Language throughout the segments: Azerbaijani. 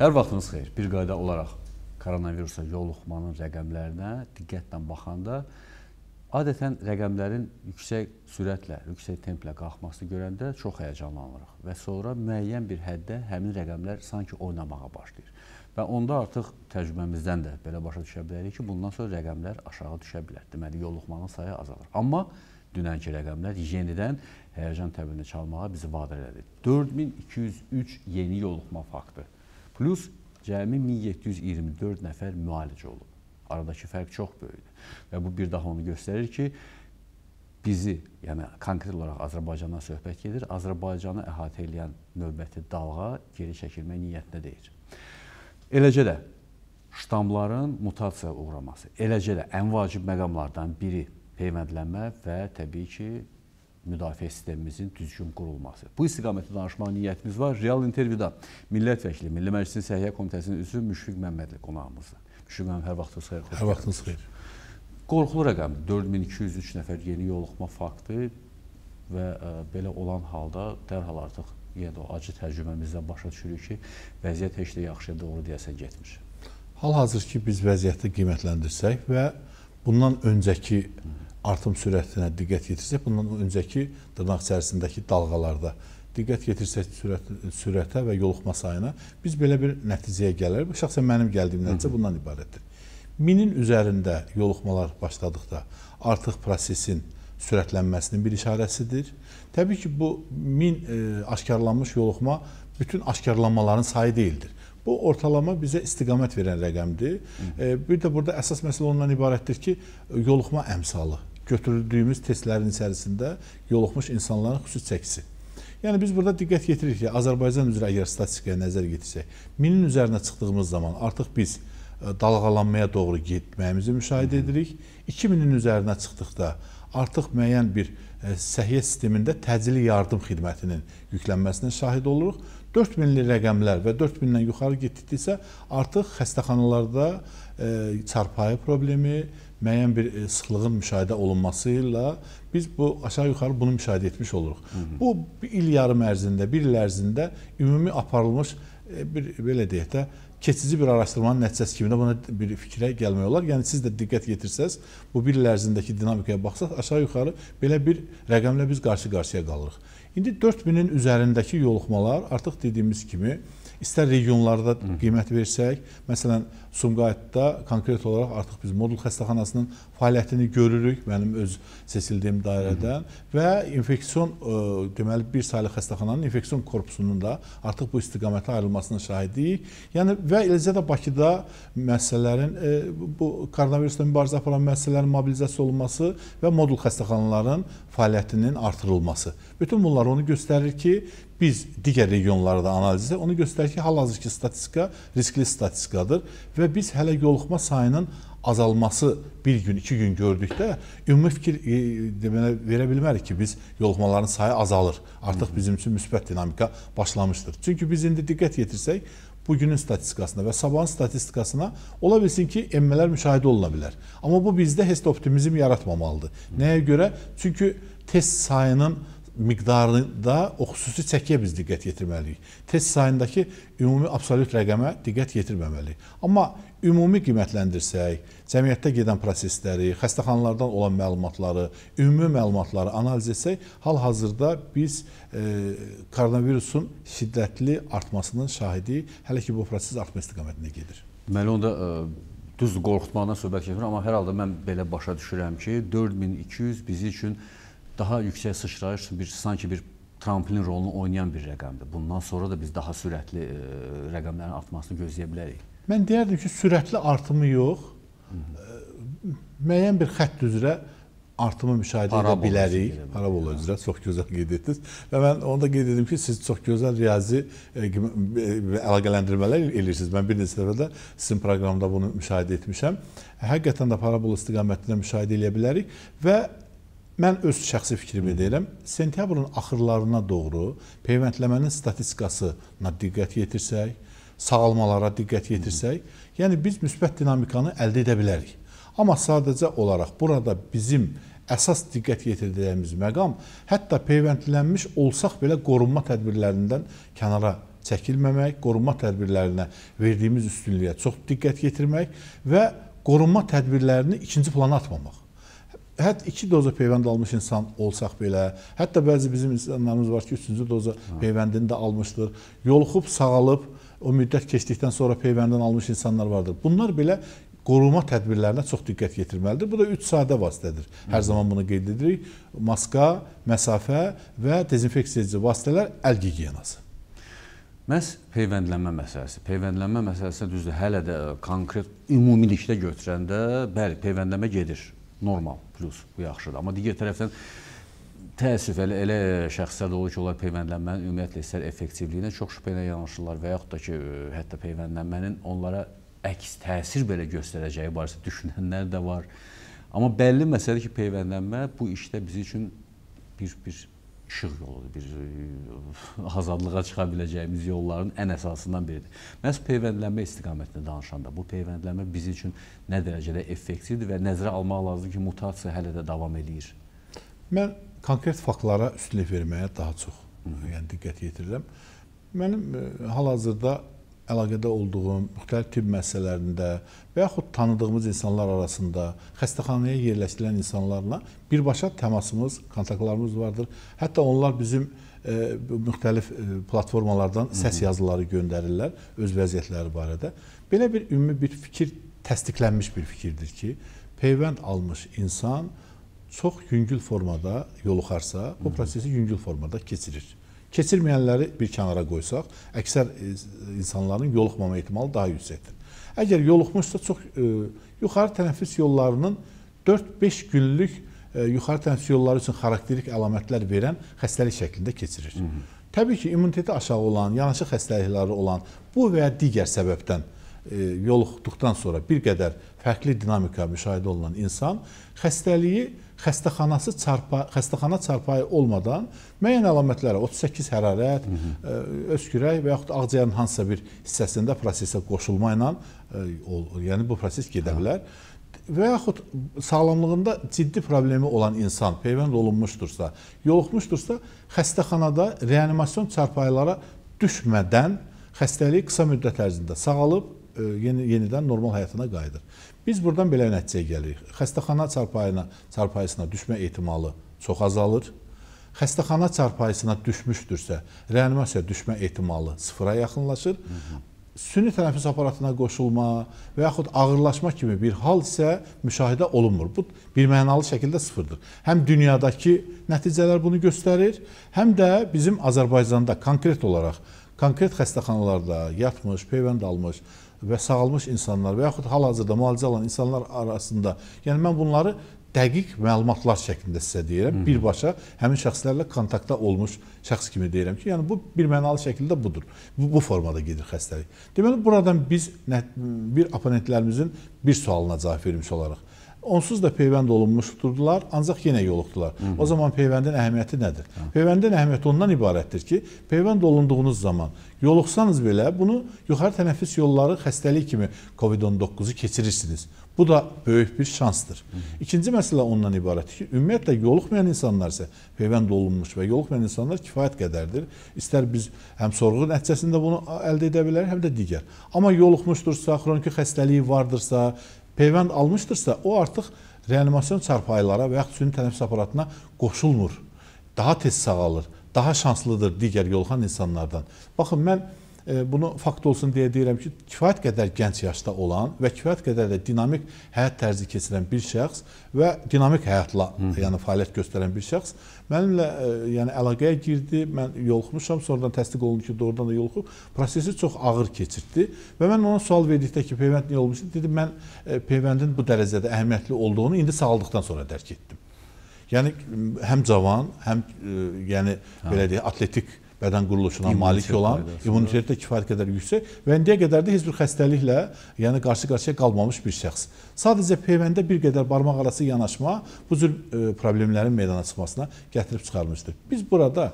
Hər vaxtınız xeyir. Bir qayda olaraq koronavirusa yoluxmanın rəqəmlərinə diqqətlə baxanda adətən rəqəmlərin yüksək sürətlə, yüksək templə qalxmasını görəndə çox həyəcanlanırıq və sonra müəyyən bir həddə həmin rəqəmlər sanki oynamağa başlayır. Və onda artıq təcrübəmizdən də belə başa düşə bilərik ki, bundan sonra rəqəmlər aşağı düşə bilər. Deməli, yoluxmanın sayı azalır. Amma dünənki rəqəmlər yenidən həyəcan təbində çalmağa bizi vadar elədi. 4203 yeni yoluxma faktı. Plus cəmi 1724 nəfər müalicə olub. Aradakı fərq çox böyükdür. Və bu bir daha onu göstərir ki, bizi, yəni konkret olaraq Azərbaycandan söhbət gedir, Azərbaycanı əhatə edən növbəti dalğa geri çəkilmək niyyətində deyir. Eləcə də ştamların mutasiyaya uğraması, eləcə də ən vacib məqamlardan biri peyvəndlənmə və təbii ki, müdafiə sistemimizin düzgün qurulması. Bu istiqamətdə danışmaq niyyətimiz var. Real intervyuda millət vəkili, Milli Məclisin Səhiyyə Komitəsinin üzvü Müşfiq Məmmədli qonağımızdır. Müşfiq Məmməd, hər vaxtınız xeyir. Hər vaxtınız xeyir. Qorxulu rəqəm 4203 nəfər yeni yoluxma faktı və ə, e, belə olan halda dərhal artıq yenə də o acı təcrübəmizdən başa düşürük ki, vəziyyət heç də yaxşıya doğru deyəsən getmir. Hal-hazır ki, biz vəziyyəti qiymətləndirsək və bundan öncəki Hı -hı artım sürətinə diqqət yetirsək, bundan öncəki dırnaq içərisindəki dalğalarda diqqət yetirsək sürət, sürətə və yoluxma sayına biz belə bir nəticəyə gəlir. Bu şəxsən mənim gəldiyim nəticə bundan ibarətdir. Minin üzərində yoluxmalar başladıqda artıq prosesin sürətlənməsinin bir işarəsidir. Təbii ki, bu min e, aşkarlanmış yoluxma bütün aşkarlanmaların sayı deyildir. Bu ortalama bizə istiqamət verən rəqəmdir. E, bir də burada əsas məsələ ondan ibarətdir ki, yoluxma əmsalı götürdüyümüz testlərin içərisində yoluxmuş insanların xüsusi çəkisi. Yəni biz burada diqqət yetiririk ki, Azərbaycan üzrə əgər statistikaya nəzər yetirsək, 1000-in üzərinə çıxdığımız zaman artıq biz e, dalğalanmaya doğru getməyimizi müşahidə edirik. 2000-in üzərinə çıxdıqda artıq müəyyən bir e, səhiyyə sistemində təcili yardım xidmətinin yüklənməsinə şahid oluruq. 4000-li rəqəmlər və 4000-dən yuxarı getdikdə isə artıq xəstəxanalarda e, çarpayı problemi, müəyyən bir e, sıxlığın müşahidə olunması ilə biz bu aşağı-yuxarı bunu müşahidə etmiş oluruq. Hı -hı. Bu bir il yarım ərzində, bir il ərzində ümumi aparılmış e, bir belə deyək də keçici bir araşdırmanın nəticəsi kimi də buna bir fikrə gəlmək olar. Yəni siz də diqqət yetirsəz, bu bir il ərzindəki dinamikaya baxsaq, aşağı-yuxarı belə bir rəqəmlə biz qarşı-qarşıya qalırıq. İndi 4000-in üzərindəki yoluxmalar artıq dediyimiz kimi istər regionlarda Hı. qiymət versək, məsələn Sumqayıtda konkret olaraq artıq biz modul xəstəxanasının fəaliyyətini görürük mənim öz seçildiyim dairədən və infeksion ə, e, deməli bir saylı xəstəxananın infeksion korpusunun da artıq bu istiqamətə ayrılmasının şahidiyik. Yəni və eləcə də Bakıda müəssisələrin ə, e, bu koronavirusla mübarizə aparan müəssisələrin mobilizasiya olunması və modul xəstəxanaların fəaliyyətinin artırılması. Bütün bunlar onu göstərir ki, biz digər regionlarda analizdə onu göstərir ki, hal-hazırki statistika riskli statistikadır və biz hələ yoluxma sayının azalması bir gün, iki gün gördükdə ümumi fikir e, deməli verə bilmərik ki, biz yoluxmaların sayı azalır. Artıq bizim üçün müsbət dinamika başlamışdır. Çünki biz indi diqqət yetirsək, bu günün statistikasına və sabahın statistikasına ola bilsin ki, enmələr müşahidə oluna bilər. Amma bu bizdə heç də optimizm yaratmamalıdır. Nəyə görə? Çünki test sayının miqdarında o xüsusi çəkiyə biz diqqət yetirməliyik. Test sayındakı ümumi absolyut rəqəmə diqqət yetirməməliyik. Amma ümumi qiymətləndirsək, cəmiyyətdə gedən prosesləri, xəstəxanalardan olan məlumatları, ümumi məlumatları analiz etsək, hal-hazırda biz e, koronavirusun şiddətli artmasının şahidi hələ ki bu proses artma istiqamətində gedir. Deməli onda e düz qorxutmaqdan söhbət keçmir, amma hər halda mən belə başa düşürəm ki, 4200 bizi üçün daha yüksək sıçrayış bir sanki bir tramplin rolunu oynayan bir rəqəmdir. Bundan sonra da biz daha sürətli e, rəqəmlərin artmasını gözləyə bilərik. Mən deyərdim ki, sürətli artımı yox, e, müəyyən bir xətt üzrə artımı müşahidə edə bilərik. Parabola üzrə çox gözəl qeyd etdiniz. Və mən onu da qeyd etdim ki, siz çox gözəl riyazi e, e, əlaqələndirmələr eləyirsiniz. Mən bir neçə dəfə də sizin proqramda bunu müşahidə etmişəm. Həqiqətən də parabola istiqamətində müşahidə edə bilərik və Mən öz şəxsi fikrimi deyirəm. Sentyabrın axırlarına doğru peyvəndləmənin statistikasına diqqət yetirsək, sağalmalara diqqət yetirsək, yəni biz müsbət dinamikanı əldə edə bilərik. Amma sadəcə olaraq burada bizim əsas diqqət yetirdiyimiz məqam hətta peyvəndlənmiş olsaq belə qorunma tədbirlərindən kənara çəkilməmək, qorunma tədbirlərinə verdiyimiz üstünlüyə çox diqqət yetirmək və qorunma tədbirlərini ikinci plana atmamaq hətta iki doza peyvənd almış insan olsaq belə, hətta bəzi bizim insanlarımız var ki, üçüncü doza peyvəndini də almışdır. Yoluxub sağalıb o müddət keçdikdən sonra peyvəndən almış insanlar vardır. Bunlar belə qoruma tədbirlərinə çox diqqət yetirməlidir. Bu da 3 sadə vasitədir. Hər zaman bunu qeyd edirik. Maska, məsafə və dezinfeksiya edici vasitələr əl gigiyenası. Məs peyvəndlənmə məsələsi. Peyvəndlənmə məsələsi düzdür, hələ də konkret ümumilikdə götürəndə bəli, peyvəndlənmə gedir normal, plus, bu yaxşıdır. Amma digər tərəfdən təəssüf elə, elə şəxslər olur ki, onlar peyvəndlənmənin ümumiyyətlə istər effektivliyinə çox şübhə ilə yanaşırlar və yaxud da ki, e, hətta peyvəndlənmənin onlara əks təsir belə göstərəcəyi barədə düşünənlər də var. Amma bəlli məsələdir ki, peyvəndlənmə bu işdə bizim üçün bir bir işıq yoludur, bir e, azadlığa çıxa biləcəyimiz yolların ən əsasından biridir. Məhz peyvəndlənmə istiqamətində danışanda bu peyvəndlənmə biz üçün nə dərəcədə effektivdir və nəzərə almaq lazımdır ki, mutasiya hələ də davam eləyir. Mən konkret faktlara üstünlük verməyə daha çox yəni diqqət yetirirəm. Mənim e, hal-hazırda əlaqədə olduğum müxtəlif tibb müəssisələrində və yaxud tanıdığımız insanlar arasında xəstəxanaya yerləşdirilən insanlarla birbaşa təmasımız, kontaktlarımız vardır. Hətta onlar bizim e, müxtəlif e, platformalardan səs yazıları göndərirlər öz vəziyyətləri barədə. Belə bir ümumi bir fikir təsdiqlənmiş bir fikirdir ki, peyvənd almış insan çox yüngül formada yoluxarsa, bu prosesi yüngül formada keçirir. Keçirməyənləri bir kənara qoysaq, əksər e, insanların yoluxmama ehtimalı daha yüksəkdir. Əgər yoluxmuşsa çox e, yuxarı tənəffüs yollarının 4-5 günlük e, yuxarı tənəffüs yolları üçün xarakterik əlamətlər verən xəstəlik şəklində keçirir. Hı -hı. Təbii ki, immuniteti aşağı olan, yanaşı xəstəlikləri olan bu və ya digər səbəbdən e, yoluxduqdan sonra bir qədər fərqli dinamika müşahidə olunan insan xəstəliyi xəstəxanası çarpa xəstəxana çarpayı olmadan müəyyən əlamətlərə 38 hərarət, Hı -hı. Ə, e, öskürək və yaxud ağciyərin hansısa bir hissəsində prosesə qoşulma ilə e, yəni bu proses gedə hə. bilər. Hə və yaxud sağlamlığında ciddi problemi olan insan peyvənd olunmuşdursa, yoluxmuşdursa, xəstəxanada reanimasyon çarpayılara düşmədən xəstəliyi qısa müddət ərzində sağalıb, e, yeni, yenidən normal həyatına qayıdır. Biz buradan belə nəticəyə gəlirik. Xəstəxana çarpayına, çarpayısına düşmə ehtimalı çox azalır. Xəstəxana çarpayısına düşmüşdürsə, reanimasiyaya düşmə ehtimalı sıfıra yaxınlaşır. Hı -hı. Süni tənəffüs aparatına qoşulma və yaxud ağırlaşma kimi bir hal isə müşahidə olunmur. Bu birmənalı şəkildə sıfırdır. Həm dünyadakı nəticələr bunu göstərir, həm də bizim Azərbaycanda konkret olaraq konkret xəstəxanalarda yatmış, peyvənd almış, və sağalmış insanlar və yaxud hal-hazırda müalicə alan insanlar arasında, yəni mən bunları dəqiq məlumatlar şəklində sizə deyirəm. Hı -hı. Birbaşa həmin şəxslərlə kontaktda olmuş şəxs kimi deyirəm ki, yəni bu bir mənalı şəkildə budur. Bu, bu formada gedir xəstəlik. Deməli buradan biz bir oponentlərimizin bir sualına cavab vermiş olaraq. Onsuz da peyvənd olunmuşdurdular, ancaq yenə yoluxdular. Hı -hı. O zaman peyvəndin əhəmiyyəti nədir? Hı. Peyvəndin əhəmiyyəti ondan ibarətdir ki, peyvənd olunduğunuz zaman yoluxsanız belə bunu yuxarı tənəffüs yolları xəstəlik kimi COVID-19-u keçirirsiniz. Bu da böyük bir şansdır. Hı. İkinci məsələ ondan ibarətdir ki, ümumiyyətlə yoluxmayan insanlar isə peyvənd olunmuş və yoluxmayan insanlar kifayət qədərdir. İstər biz həm sorğu nəticəsində bunu əldə edə bilərik, həm də digər. Amma yoluxmuşdursa, xroniki xəstəliyi vardırsa, peyvənd almışdırsa, o artıq reanimasyon çarpayılara və yaxud süni tənəffüs aparatına qoşulmur. Daha tez sağalır, daha şanslıdır digər yolxan insanlardan. Baxın, mən E, bunu fakt olsun deyə deyirəm ki, kifayət qədər gənc yaşda olan və kifayət qədər də dinamik həyat tərzi keçirən bir şəxs və dinamik həyatla, Hı. yəni fəaliyyət göstərən bir şəxs mənimlə e, yəni əlaqəyə girdi. Mən yoluxmuşam, sonradan təsdiq olundu ki, doğrudan da yoluxub. Prosesi çox ağır keçirtdi və mən ona sual verdikdə ki, peyvənd niyə olmuşdu? Dedi, mən e, peyvəndin bu dərəcədə əhəmiyyətli olduğunu indi sağaldıqdan sonra dərk etdim. Yəni həm cavan, həm yəni hə. belə deyək, atletik bədən quruluşuna malik olan, immunitet də kifayət qədər yüksək və indiyə qədər də heç bir xəstəliklə, yəni qarşı-qarşıya qalmamış bir şəxs. Sadəcə peyvəndə bir qədər barmaq arası yanaşma bu cür e, problemlərin meydana çıxmasına gətirib çıxarmışdır. Biz burada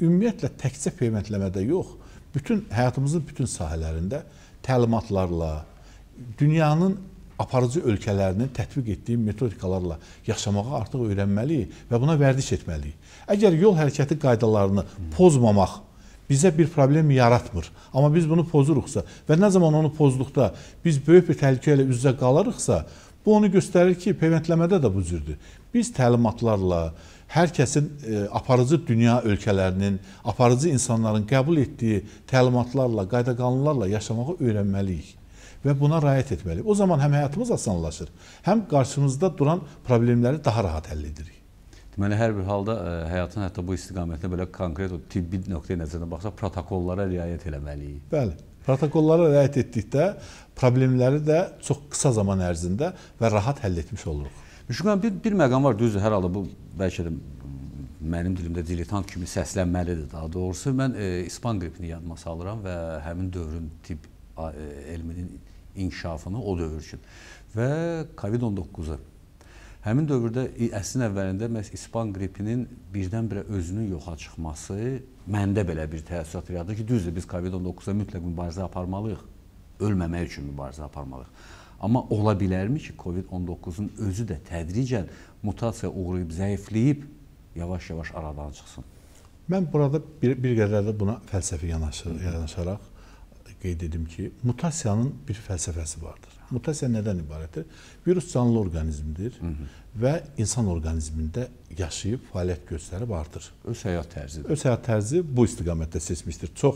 ümumiyyətlə təkcə peyvəndləmədə yox, bütün həyatımızın bütün sahələrində təlimatlarla, dünyanın aparıcı ölkələrinin tətbiq etdiyi metodikalarla yaşamağa artıq öyrənməliyik və buna vərdiş etməliyik. Əgər yol hərəkəti qaydalarını pozmamaq bizə bir problem yaratmır. Amma biz bunu pozuruqsa və nə zaman onu pozduqda biz böyük bir təhlükə ilə üz-üzə qalırıqsa, bu onu göstərir ki, peyvəndləmədə də bu cürdür. Biz təlimatlarla, hər kəsin e, aparıcı dünya ölkələrinin, aparıcı insanların qəbul etdiyi təlimatlarla, qayda-qanunlarla yaşamağı öyrənməliyik və buna riayət etməliyik. O zaman həm həyatımız asanlaşır, həm qarşımızda duran problemləri daha rahat həll edirik. Deməli, hər bir halda ə, e, həyatın hətta bu istiqamətində belə konkret o tibbi nöqtəyə nəzərdən baxsaq, protokollara riayət eləməliyik. Bəli. Protokollara riayət etdikdə problemləri də çox qısa zaman ərzində və rahat həll etmiş oluruq. Müşqan, bir, bir məqam var, düzdür, hər halda bu bəlkə də mənim dilimdə diletant kimi səslənməlidir daha doğrusu. Mən e, İspan qripini yadıma salıram və həmin dövrün tibb e, elminin inkişafını o dövr üçün və COVID-19-u Həmin dövrdə əsrin əvvəlində məhz İspan qripinin birdən-birə özünün yoxa çıxması məndə belə bir təəssürat yaratdı ki, düzdür, biz COVID-19-a mütləq mübarizə aparmalıyıq, ölməmək üçün mübarizə aparmalıyıq. Amma ola bilərmi ki, COVID-19-un özü də tədricən mutasiya uğrayıb, zəifləyib, yavaş-yavaş aradan çıxsın? Mən burada bir, bir qədər də buna fəlsəfi yanaşır, yanaşaraq da qeyd edim ki, mutasiyanın bir fəlsəfəsi vardır. Mutasiya nədən ibarətdir? Virus canlı orqanizmdir Hı -hı. və insan orqanizmində yaşayıb fəaliyyət göstərib artır. Öz həyat tərzidir. Öz həyat tərzi bu istiqamətdə seçmişdir. Çox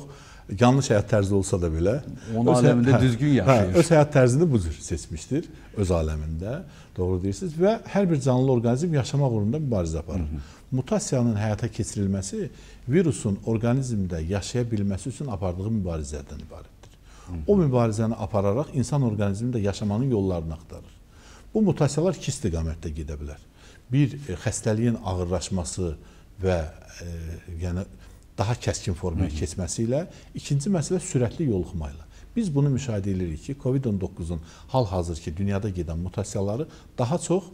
yanlış həyat tərzi olsa da belə onun öz hə- aləmində hə, düzgün hə, yaşayır. Hə, öz həyat tərzini bu cür seçmişdir öz aləmində. Doğru deyirsiniz və hər bir canlı orqanizm yaşamaq uğrunda mübarizə aparır. Hı -hı mutasiyanın həyata keçirilməsi virusun orqanizmdə yaşaya bilməsi üçün apardığı mübarizədən ibarətdir. O mübarizəni apararaq insan orqanizmində yaşamanın yollarını axtarır. Bu mutasiyalar iki istiqamətdə gedə bilər. Bir e, xəstəliyin ağırlaşması və e, yəni daha kəskin formaya Hı -hı. keçməsi ilə, ikinci məsələ sürətli yoluxma ilə. Biz bunu müşahidə edirik ki, COVID-19-un hal-hazır ki, dünyada gedən mutasiyaları daha çox e,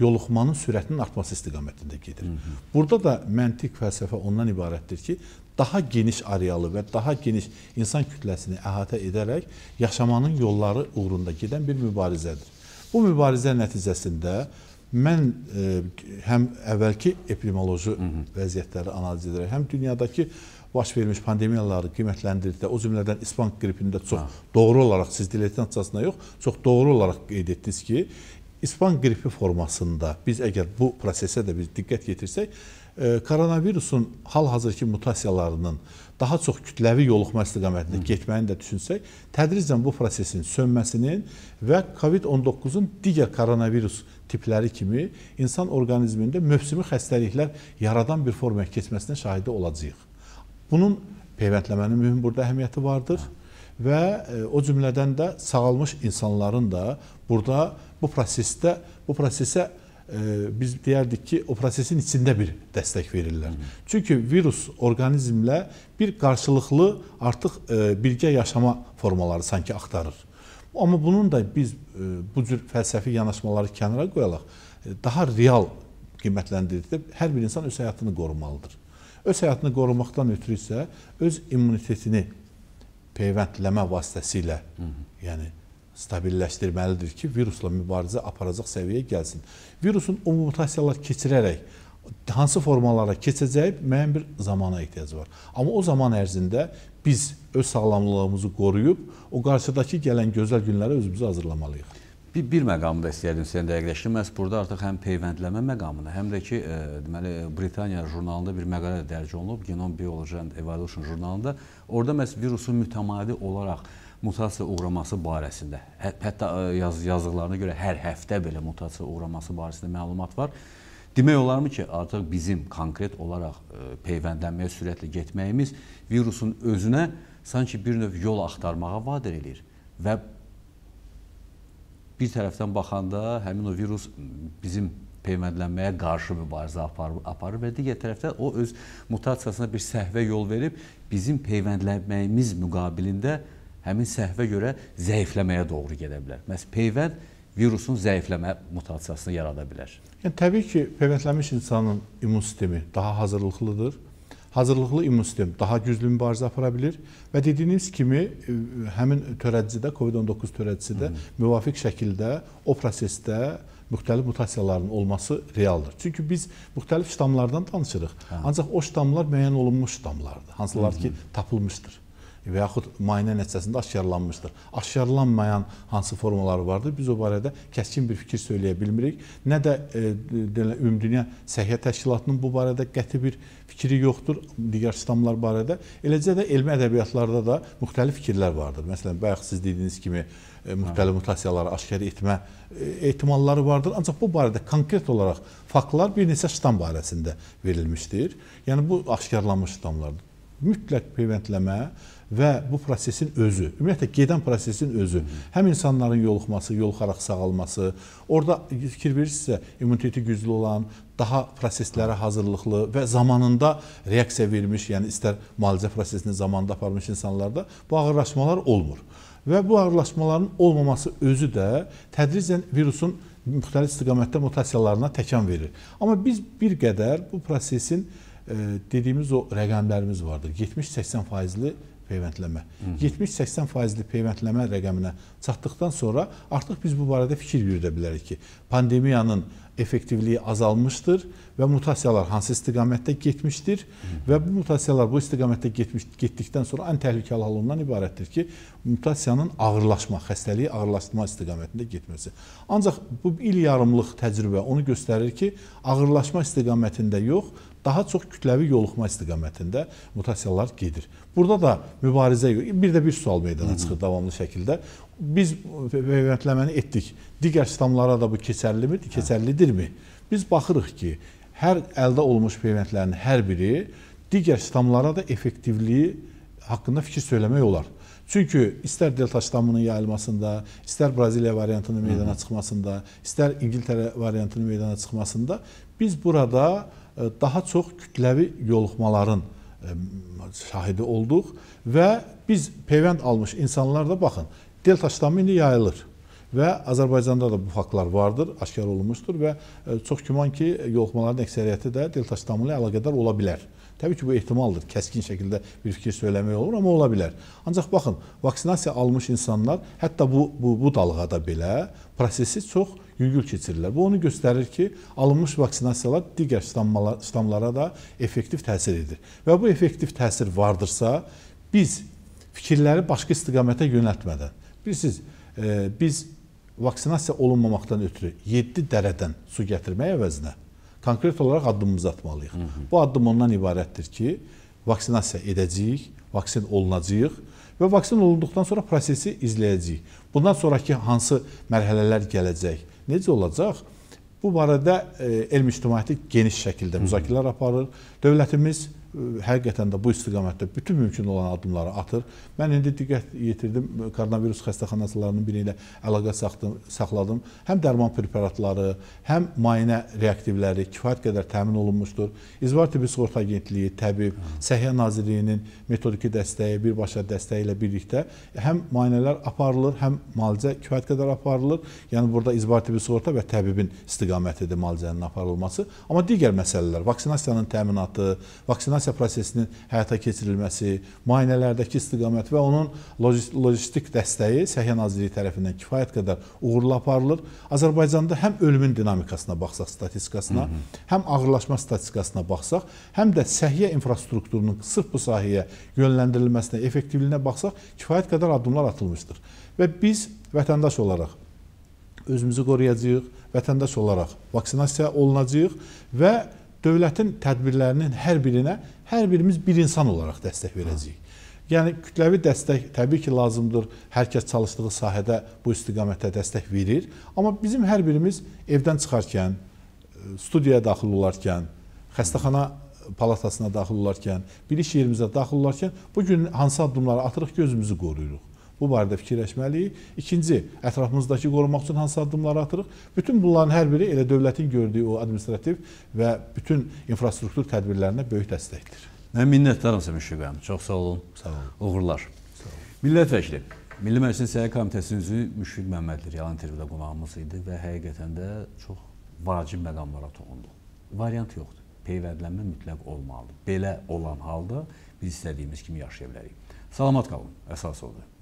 yoluxmanın sürətinin artması istiqamətində gedir. Hı -hı. Burada da məntiq fəlsəfə ondan ibarətdir ki, daha geniş arealı və daha geniş insan kütləsini əhatə edərək yaşamanın yolları uğrunda gedən bir mübarizədir. Bu mübarizə nəticəsində mən e, həm əvvəlki epidemioloji Hı -hı. vəziyyətləri analiz edərək, həm dünyadakı baş vermiş pandemiyaları qiymətləndirdikdə, o cümlədən İspan qripində çox ha. Hə. doğru olaraq siz dilettantasına yox, çox doğru olaraq qeyd etdiniz ki, İspan qripi formasında biz əgər bu prosesə də biz diqqət yetirsək, e, koronavirusun hal-hazırki mutasiyalarının daha çox kütləvi yoluxma istiqamətində getməyini də düşünsək, tədricən bu prosesin sönməsinin və COVID-19-un digər koronavirus tipləri kimi insan orqanizmində mövsümi xəstəliklər yaradan bir formaya keçməsinə şahidi olacağıq. Bunun peyvəndləmənin mühüm burada əhəmiyyəti vardır. Hə və e, o cümlədən də sağalmış insanların da burada bu prosesdə bu prosesə e, biz deyərdik ki, o prosesin içində bir dəstək verirlər. Hı. Çünki virus orqanizmlə bir qarşılıqlı artıq e, birgə yaşama formaları sanki axtarır. Amma bunun da biz bu cür fəlsəfi yanaşmaları kənara qoyalaq, daha real qiymətləndirdikdə hər bir insan öz həyatını qorumalıdır. Öz həyatını qorumaqdan ötürü isə öz immunitetini peyvəndləmə vasitəsilə, Hı -hı. yəni stabilləşdirməlidir ki, virusla mübarizə aparacaq səviyyəyə gəlsin. Virusun o mutasiyalar keçirərək hansı formalara keçəcəyi müəyyən bir zamana ehtiyac var. Amma o zaman ərzində biz öz sağlamlığımızı qoruyub o qarşıdakı gələn gözəl günlərə özümüzü hazırlamalıyıq. Bir, bir məqamı da istəyərdim sizdən dəqiqləşdirim. Məhz burada artıq həm peyvəndləmə məqamını, həm də ki, e, deməli, Britaniya jurnalında bir məqalə dərc olunub, Genome Biology and Evolution jurnalında Orada məhz virusun mütəmadi olaraq mutasiya uğraması barəsində, hə, hətta e, yaz yazdıqlarına görə hər həftə belə mutasiya uğraması barəsində məlumat var. Demək olarmı ki, artıq bizim konkret olaraq e, peyvəndlənməyə sürətlə getməyimiz virusun özünə sanki bir növ yol axtarmağa vadar eləyir və bir tərəfdən baxanda həmin o virus bizim peyvəndlənməyə qarşı mübarizə aparır, aparır və digər tərəfdə o öz mutasiyasına bir səhvə yol verib bizim peyvəndlənməyimiz müqabilində həmin səhvə görə zəifləməyə doğru gedə bilər. Məs peyvənd virusun zəifləmə mutasiyasını yarada bilər. Yəni təbii ki, peyvəndlənmiş insanın immun sistemi daha hazırlıqlıdır. Hazırlıqlı immun sistem daha güclü mübarizə apara bilir və dediyiniz kimi e, həmin törədicidə COVID-19 törədicidə Hı -hı. müvafiq şəkildə o prosesdə müxtəlif mutasiyaların olması realdır. Çünki biz müxtəlif ştamlardan danışırıq. Hə. Ancaq o ştamlar müəyyən olunmuş ştamlardır. Hansılar ki, tapılmışdır və yaxud müayinə nəticəsində aşkarlanmışdır. Aşkarlanmayan hansı formalar vardır? Biz o barədə kəskin bir fikir söyləyə bilmirik. Nə də e, Ümumdünya Səhiyyə Təşkilatının bu barədə qəti bir fikri yoxdur digər ştamlar barədə. Eləcə də elmi ədəbiyyatlarda da müxtəlif fikirlər vardır. Məsələn, bayaq siz dediyiniz kimi E, müxtəlif mutasiyaları aşkar etmə e, ehtimalları vardır. Ancaq bu barədə konkret olaraq faktlar bir neçə ştam barəsində verilmişdir. Yəni bu aşkarlanmış ştamlardır. Mütləq peyvəndləmə və bu prosesin özü, ümumiyyətlə gedən prosesin özü, həm insanların yoluxması, yoluxaraq sağalması, orada fikir verirsinizsə, immuniteti güclü olan, daha proseslərə hazırlıqlı və zamanında reaksiya vermiş, yəni istər müalicə prosesini zamanında aparmış insanlarda bu ağırlaşmalar olmur. Və bu ağırlaşmaların olmaması özü də tədricən virusun müxtəlif istiqamətdə mutasiyalarına təkan verir. Amma biz bir qədər bu prosesin e, dediyimiz o rəqəmlərimiz vardır. 70-80 faizli peyvəndləmə. 70-80 faizli peyvəndləmə rəqəminə çatdıqdan sonra artıq biz bu barədə fikir yürüdə bilərik ki, pandemiyanın effektivliyi azalmışdır və mutasiyalar hansı istiqamətdə getmişdir və bu mutasiyalar bu istiqamətdə getmiş, getdikdən sonra ən təhlükəli hal ondan ibarətdir ki, mutasiyanın ağırlaşma, xəstəliyi ağırlaşma istiqamətində getməsi. Ancaq bu il yarımlıq təcrübə onu göstərir ki, ağırlaşma istiqamətində yox, daha çox kütləvi yoluxma istiqamətində mutasiyalar gedir. Burada da mübarizə yox. Bir də bir sual meydana çıxır davamlı şəkildə biz qeyrətləməni etdik. Digər sistemlara da bu keçərlidir, hə. keçərlidirmi? Biz baxırıq ki, hər əldə olmuş peyvəndlərin hər biri digər sistemlara da effektivliyi haqqında fikir söyləmək olar. Çünki istər delta ştamının yayılmasında, istər Braziliya variantının meydana çıxmasında, istər İngiltərə variantının meydana çıxmasında biz burada e, daha çox kütləvi yoluxmaların e, şahidi olduq və biz peyvənd almış insanlar da baxın, Delta ştamı indi yayılır. Və Azərbaycanda da bu faktlar vardır, aşkar olunmuşdur və e, çox güman ki, yoluxmaların əksəriyyəti də delta ştamı ilə əlaqədar ola bilər. Təbii ki, bu ehtimaldır. Kəskin şəkildə bir fikir söyləmək olur, amma ola bilər. Ancaq baxın, vaksinasiya almış insanlar hətta bu bu, bu dalğada belə prosesi çox yüngül keçirirlər. Bu onu göstərir ki, alınmış vaksinasiyalar digər ştamlara da effektiv təsir edir. Və bu effektiv təsir vardırsa, biz fikirləri başqa istiqamətə yönəltmədən Bilirsiniz, e, biz vaksinasiya olunmamaqdan ötürü 7 dərədən su gətirmək əvəzinə konkret olaraq addımımızı atmalıyıq. Hı -hı. Bu addım ondan ibarətdir ki, vaksinasiya edəcəyik, vaksin olunacağıq və vaksin olunduqdan sonra prosesi izləyəcəyik. Bundan sonraki hansı mərhələlər gələcək, necə olacaq? Bu barədə e, elm ictimaiyyəti geniş şəkildə müzakirələr aparır. Dövlətimiz həqiqətən də bu istiqamətdə bütün mümkün olan addımları atır. Mən indi diqqət yetirdim, koronavirus xəstəxanalarının biri ilə əlaqə saxdım, saxladım. Həm dərman preparatları, həm mayinə reaktivləri kifayət qədər təmin olunmuşdur. İcbari Tibbi Sığorta Agentliyi, Təbib, Səhiyyə Nazirliyinin metodiki dəstəyi, birbaşa dəstəyi ilə birlikdə həm mayinələr aparılır, həm müalicə kifayət qədər aparılır. Yəni burada İcbari Tibbi Sığorta və təbibin istiqamətidir müalicənin aparılması. Amma digər məsələlər, vaksinasiyanın təminatı, vaksinasiya vaksinasiya prosesinin həyata keçirilməsi, müayinələrdəki istiqamət və onun lojistik dəstəyi Səhiyyə Nazirliyi tərəfindən kifayət qədər uğurlu aparılır. Azərbaycanda həm ölümün dinamikasına baxsaq, statistikasına, Hı -hı. həm ağırlaşma statistikasına baxsaq, həm də səhiyyə infrastrukturunun sırf bu sahəyə yönləndirilməsinə, effektivliyinə baxsaq, kifayət qədər addımlar atılmışdır. Və biz vətəndaş olaraq özümüzü qoruyacağıq, vətəndaş olaraq vaksinasiya olunacağıq və dövlətin tədbirlərinin hər birinə hər birimiz bir insan olaraq dəstək verəcəyik. Yəni kütləvi dəstək təbii ki, lazımdır. Hər kəs çalışdığı sahədə bu istiqamətdə dəstək verir, amma bizim hər birimiz evdən çıxarkən, studiyaya daxil olarkən, xəstəxana palatasına daxil olarkən, bir iş yerimizə daxil olarkən bu gün hansı addımları atırıq gözümüzü qoruyuruq. Bu barədə fikirləşməliyik. İkinci, ətrafımızdakı qorumaq üçün hansı addımlar atırıq? Bütün bunların hər biri elə dövlətin gördüyü o administrativ və bütün infrastruktur tədbirlərinə böyük dəstəkdir. Mən minnətdaram sizə Müşfiq bəy. Çox sağ olun. Sağ olun. Uğurlar. Sağ olun. Millət vəkili Milli Məclisin Səhiyyə Komitəsinin üzvü Müşfiq Məmmədli realan intervyuda qonağımız idi və həqiqətən də çox vacib məqamlara toxundu. Variant yoxdur. Peyvərdlənmə mütləq olmalıdır. Belə olan halda biz istədiyimiz kimi yaşaya bilərik. Salamat qalın. Əsas odur.